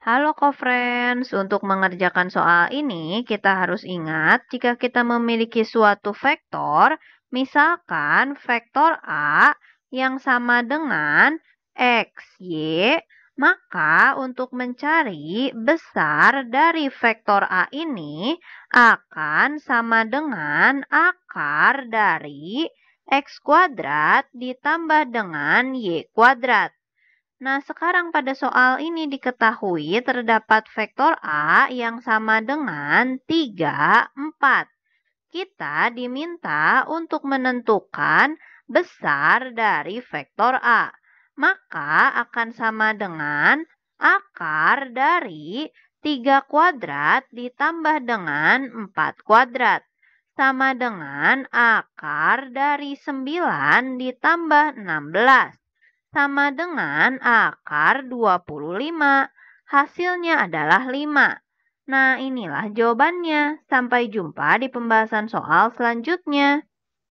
Halo co-friends, untuk mengerjakan soal ini kita harus ingat jika kita memiliki suatu vektor, misalkan vektor A yang sama dengan x y, maka untuk mencari besar dari vektor A ini akan sama dengan akar dari X kuadrat ditambah dengan Y kuadrat. Nah, sekarang pada soal ini diketahui terdapat vektor A yang sama dengan 3, 4. Kita diminta untuk menentukan besar dari vektor A. Maka akan sama dengan akar dari 3 kuadrat ditambah dengan 4 kuadrat. Sama dengan akar dari 9 ditambah 16 sama dengan akar 25. Hasilnya adalah 5. Nah, inilah jawabannya. Sampai jumpa di pembahasan soal selanjutnya.